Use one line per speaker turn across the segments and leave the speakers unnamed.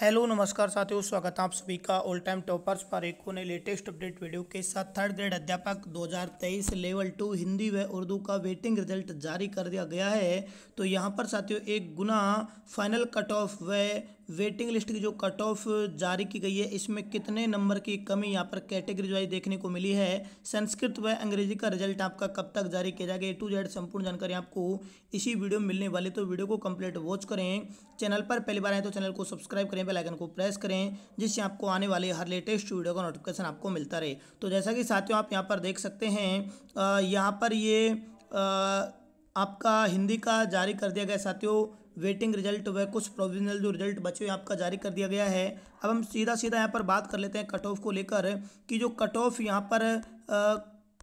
hello नमस्कार साथियों स्वागत है आप सभी का ऑल टाइम टॉपर्स पर एक होने लेटेस्ट अपडेट वीडियो के साथ थर्ड ग्रेड अध्यापक 2023 लेवल टू हिंदी व उर्दू का वेटिंग रिजल्ट जारी कर दिया गया है तो यहां पर साथियों एक गुना फाइनल कट ऑफ व वेटिंग लिस्ट की जो कट ऑफ जारी की गई है इसमें कितने नंबर की कमी यहाँ पर कैटेगरी वाइज देखने को मिली है संस्कृत व अंग्रेजी का रिजल्ट आपका कब तक जारी किया जाएगा ए टू जेड संपूर्ण जानकारी आपको इसी वीडियो में मिलने वाली तो वीडियो को कंप्लीट वॉच करें चैनल पर पहली बार आए तो चैनल को सब्सक्राइब करें बेलाइकन को प्रेस करें जिससे आपको आने वाले हर लेटेस्ट वीडियो का नोटिफिकेशन आपको मिलता रहे तो जैसा कि साथियों आप यहाँ पर देख सकते हैं यहाँ पर ये आपका हिंदी का जारी कर दिया गया साथियों वेटिंग रिजल्ट व कुछ प्रोविजनल जो रिजल्ट बचे हुए आपका जारी कर दिया गया है अब हम सीधा सीधा यहाँ पर बात कर लेते हैं कट ऑफ को लेकर कि जो कट ऑफ यहाँ पर आ,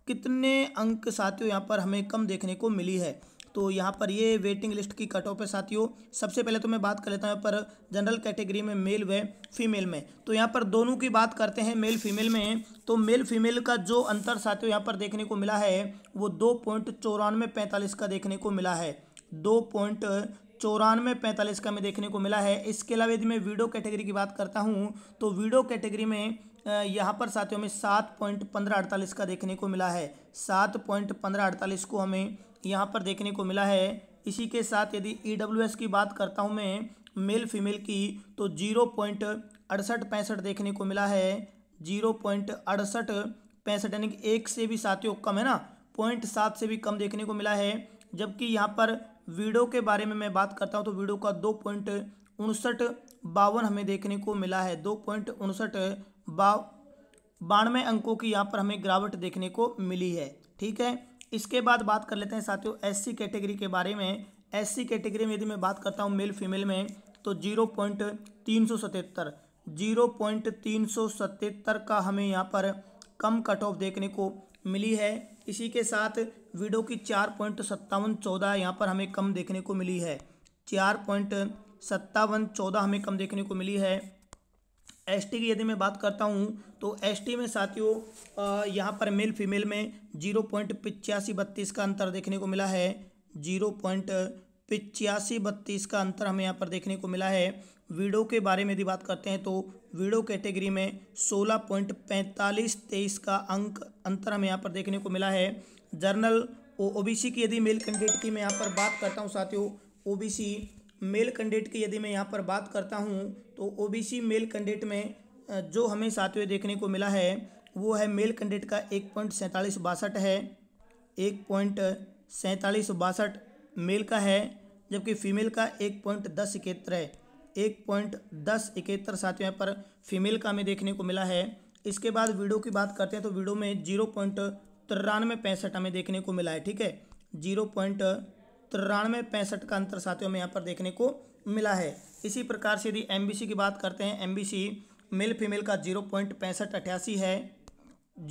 कितने अंक साथियों यहाँ पर हमें कम देखने को मिली है तो यहाँ पर ये वेटिंग लिस्ट की कट ऑफ है साथियों सबसे पहले तो मैं बात कर लेता हूँ यहाँ पर जनरल कैटेगरी में मेल व फीमेल में तो यहाँ पर दोनों की बात करते हैं मेल फीमेल में तो मेल फीमेल का जो अंतर साथियों यहाँ पर देखने को मिला है वो दो पॉइंट चौरानवे पैंतालीस का देखने को मिला है दो पॉइंट चौरानवे पैंतालीस का हमें देखने को मिला है इसके अलावा यदि मैं वीडियो कैटेगरी की बात करता हूँ तो वीडियो कैटेगरी में यहाँ पर साथियों हमें सात पॉइंट पंद्रह अड़तालीस का देखने को मिला है सात पॉइंट पंद्रह अड़तालीस को हमें यहाँ पर देखने को मिला है इसी के साथ यदि ई e की बात करता हूँ मैं मेल फीमेल की तो जीरो पॉइंट अड़सठ पैंसठ देखने को मिला है जीरो पॉइंट अड़सठ पैंसठ यानी कि एक से भी साथियों कम है ना पॉइंट सात से भी कम देखने को मिला है जबकि यहाँ पर वीडियो के बारे में मैं बात करता हूँ तो वीडियो का दो पॉइंट उनसठ बावन हमें देखने को मिला है दो पॉइंट उनसठ बा बानवे अंकों की यहाँ पर हमें गिरावट देखने को मिली है ठीक है इसके बाद बात कर लेते हैं साथियों एस कैटेगरी के बारे में एस कैटेगरी में यदि मैं बात करता हूँ मेल फीमेल में तो जीरो पॉइंट तीन सौ सतहत्तर जीरो पॉइंट तीन सौ सतहत्तर का हमें यहाँ पर कम कट ऑफ देखने को मिली है इसी के साथ वीडो की चार पॉइंट सत्तावन चौदह यहाँ पर हमें कम देखने को मिली है चार पॉइंट सत्तावन चौदह हमें कम देखने को मिली है एस की यदि मैं बात करता हूँ तो एस में साथियों यहाँ पर मेल फीमेल में जीरो पॉइंट पिचासी बत्तीस का अंतर देखने को मिला है जीरो पॉइंट पिचासी बत्तीस का अंतर हमें यहाँ पर देखने को मिला है वीडो के बारे में यदि बात करते हैं तो वीडो कैटेगरी में सोलह पॉइंट पैंतालीस तेईस का अंक अंतर हमें यहाँ पर देखने को मिला है जर्नल ओ बी सी की यदि मेल कैंडिडेट की मैं यहाँ पर बात करता हूँ साथियों O B C male candidate की यदि मैं यहाँ पर बात करता हूँ तो O B C male candidate में जो हमें साथियों देखने को मिला है वो है मेल कैंडिडेट का एक पॉइंट सैंतालीस बासठ है एक पॉइंट सैंतालीस बासठ मेल का है जबकि फीमेल का एक पॉइंट दस इकहत्तर है एक पॉइंट दस इकहत्तर साथियों यहाँ पर फीमेल का हमें देखने को मिला है इसके बाद वीडियो की बात करते हैं तो वीडियो में जीरो पॉइंट तिरानवे पैंसठ हमें देखने को मिला है ठीक है जीरो पॉइंट तिरानवे पैंसठ का अंतर साथियों हमें यहाँ पर देखने को मिला है इसी प्रकार से यदि एम की बात करते हैं एम मेल फीमेल का जीरो पॉइंट पैंसठ अठासी है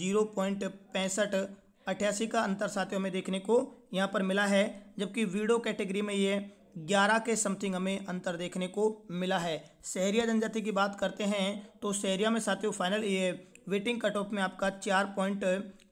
जीरो पॉइंट पैंसठ अट्ठासी का अंतर साथियों हमें देखने को यहाँ पर मिला है जबकि वीडो कैटेगरी में ये ग्यारह के समथिंग हमें अंतर देखने को मिला है शहरिया जनजाति की बात करते हैं तो शहरिया में साथियों फाइनल ये वेटिंग कट ऑफ में आपका चार पॉइंट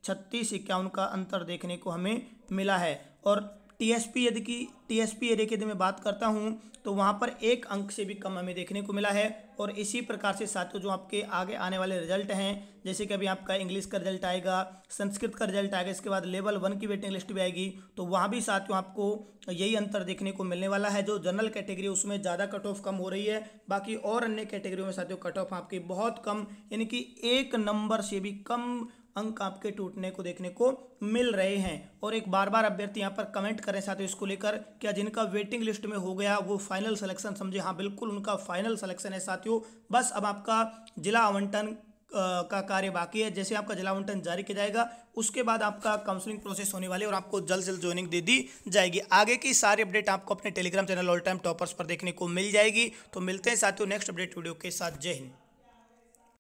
छत्तीस इक्यावन का अंतर देखने को हमें मिला है और टीएसपी यदि की टीएसपी एरिया की यदि मैं बात करता हूँ तो वहाँ पर एक अंक से भी कम हमें देखने को मिला है और इसी प्रकार से साथियों जो आपके आगे आने वाले रिजल्ट हैं जैसे कि अभी आपका इंग्लिश का रिजल्ट आएगा संस्कृत का रिजल्ट आएगा इसके बाद लेवल वन की वेटिंग लिस्ट भी आएगी तो वहाँ भी साथियों आपको यही अंतर देखने को मिलने वाला है जो जनरल कैटेगरी उसमें ज़्यादा कट ऑफ कम हो रही है बाकी और अन्य कैटेगरी में साथियों कट ऑफ आपकी बहुत कम यानी कि एक नंबर से भी कम अंक आपके टूटने को देखने को मिल रहे हैं और एक बार बार अभ्यर्थी यहाँ पर कमेंट करें साथियों इसको लेकर क्या जिनका वेटिंग लिस्ट में हो गया वो फाइनल सिलेक्शन समझे हाँ बिल्कुल उनका फाइनल सिलेक्शन है साथियों बस अब आपका जिला आवंटन का कार्य बाकी है जैसे आपका जिला आवंटन जारी किया जाएगा उसके बाद आपका काउंसलिंग प्रोसेस होने वाले और आपको जल्द जल्द ज्वाइनिंग दे दी जाएगी आगे की सारी अपडेट आपको अपने Telegram channel all time toppers पर देखने को मिल जाएगी तो मिलते हैं साथियों नेक्स्ट अपडेट वीडियो के साथ जय हिंद